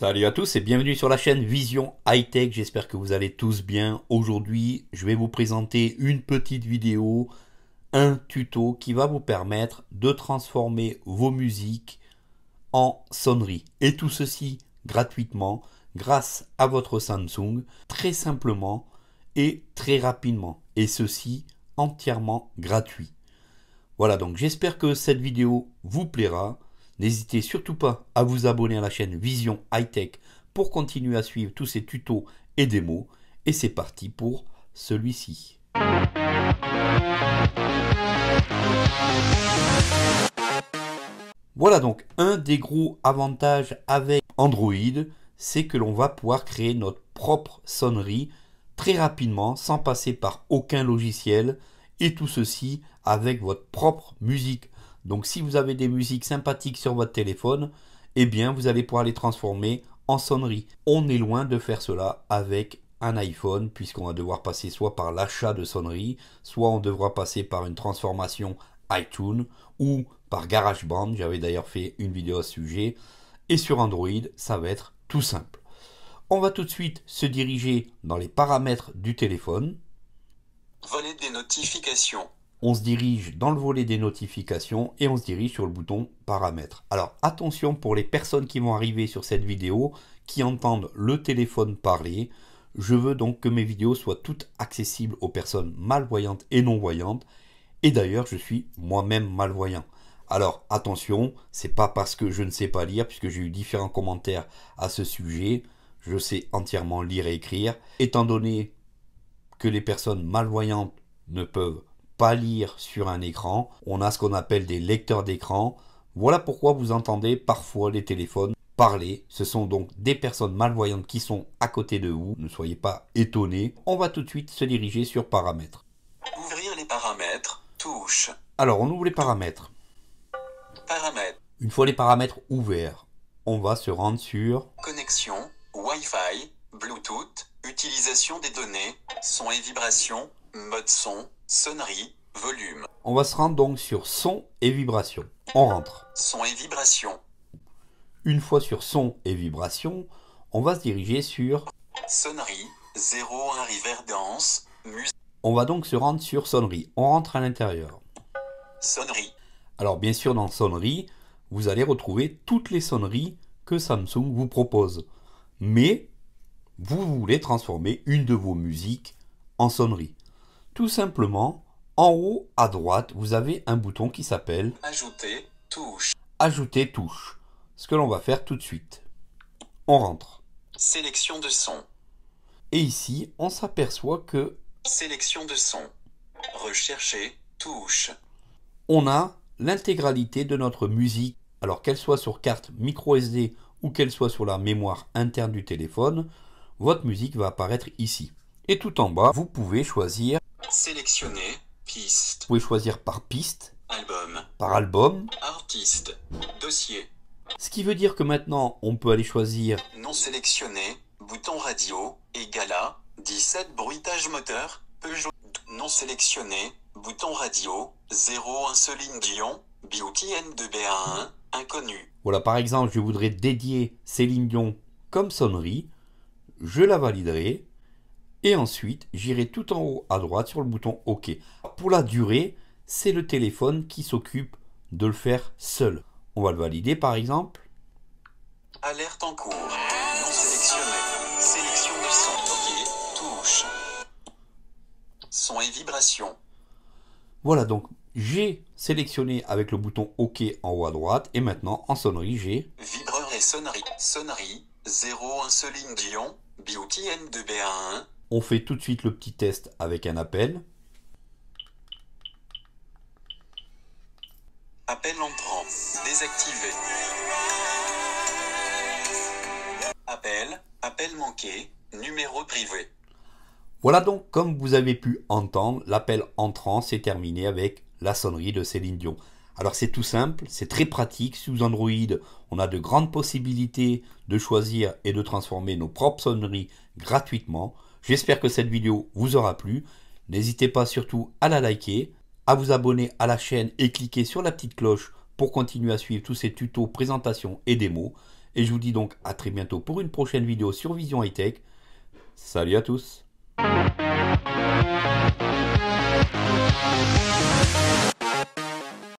Salut à tous et bienvenue sur la chaîne Vision High Tech. J'espère que vous allez tous bien. Aujourd'hui, je vais vous présenter une petite vidéo, un tuto qui va vous permettre de transformer vos musiques en sonneries. Et tout ceci gratuitement grâce à votre Samsung, très simplement et très rapidement. Et ceci entièrement gratuit. Voilà donc j'espère que cette vidéo vous plaira. N'hésitez surtout pas à vous abonner à la chaîne Vision High Tech pour continuer à suivre tous ces tutos et démos. Et c'est parti pour celui-ci. Voilà donc un des gros avantages avec Android, c'est que l'on va pouvoir créer notre propre sonnerie très rapidement sans passer par aucun logiciel et tout ceci avec votre propre musique donc si vous avez des musiques sympathiques sur votre téléphone, eh bien vous allez pouvoir les transformer en sonnerie. On est loin de faire cela avec un iPhone puisqu'on va devoir passer soit par l'achat de sonnerie, soit on devra passer par une transformation iTunes ou par GarageBand. J'avais d'ailleurs fait une vidéo à ce sujet. Et sur Android, ça va être tout simple. On va tout de suite se diriger dans les paramètres du téléphone. Volet des notifications on se dirige dans le volet des notifications et on se dirige sur le bouton paramètres. Alors attention pour les personnes qui vont arriver sur cette vidéo, qui entendent le téléphone parler. Je veux donc que mes vidéos soient toutes accessibles aux personnes malvoyantes et non-voyantes. Et d'ailleurs, je suis moi-même malvoyant. Alors attention, c'est pas parce que je ne sais pas lire, puisque j'ai eu différents commentaires à ce sujet. Je sais entièrement lire et écrire. Étant donné que les personnes malvoyantes ne peuvent pas lire sur un écran. On a ce qu'on appelle des lecteurs d'écran. Voilà pourquoi vous entendez parfois les téléphones parler. Ce sont donc des personnes malvoyantes qui sont à côté de vous. Ne soyez pas étonnés. On va tout de suite se diriger sur paramètres. Ouvrir les paramètres, touche. Alors on ouvre les paramètres. Paramètres. Une fois les paramètres ouverts, on va se rendre sur connexion, Wi-Fi, Bluetooth, utilisation des données, son et vibrations, mode son, Sonnerie, volume. On va se rendre donc sur son et vibration. On rentre. Son et vibration. Une fois sur son et vibration, on va se diriger sur sonnerie, 01 Riverdance, musique. On va donc se rendre sur sonnerie. On rentre à l'intérieur. Sonnerie. Alors bien sûr dans sonnerie, vous allez retrouver toutes les sonneries que Samsung vous propose. Mais vous voulez transformer une de vos musiques en sonnerie. Tout simplement, en haut à droite, vous avez un bouton qui s'appelle Ajouter touche. Ajouter touche. Ce que l'on va faire tout de suite. On rentre. Sélection de son. Et ici, on s'aperçoit que Sélection de son. Rechercher touche. On a l'intégralité de notre musique, alors qu'elle soit sur carte micro SD ou qu'elle soit sur la mémoire interne du téléphone, votre musique va apparaître ici. Et tout en bas, vous pouvez choisir Sélectionner. Piste. Vous pouvez choisir par piste. Album. Par album. Artiste. Dossier. Ce qui veut dire que maintenant, on peut aller choisir. Non sélectionné. Bouton radio. à 17 bruitage moteur. Peugeot. Non sélectionné. Bouton radio. 0, ligne Dion. Beauty N2B1. Inconnu. Voilà, par exemple, je voudrais dédier lignes Dion comme sonnerie. Je la validerai. Et ensuite, j'irai tout en haut à droite sur le bouton OK. Pour la durée, c'est le téléphone qui s'occupe de le faire seul. On va le valider par exemple. Alerte en cours. Non Sélection du son. OK. Touche. Son et vibration. Voilà donc j'ai sélectionné avec le bouton OK en haut à droite et maintenant en sonnerie j'ai vibreur et sonnerie sonnerie 01 Soline Dion Beauty N2B1 on fait tout de suite le petit test avec un appel. Appel entrant. Désactivé. Appel. Appel manqué. Numéro privé. Voilà donc, comme vous avez pu entendre, l'appel entrant s'est terminé avec la sonnerie de Céline Dion. Alors c'est tout simple, c'est très pratique. Sous Android, on a de grandes possibilités de choisir et de transformer nos propres sonneries gratuitement. J'espère que cette vidéo vous aura plu. N'hésitez pas surtout à la liker, à vous abonner à la chaîne et cliquer sur la petite cloche pour continuer à suivre tous ces tutos, présentations et démos. Et je vous dis donc à très bientôt pour une prochaine vidéo sur Vision High Tech. Salut à tous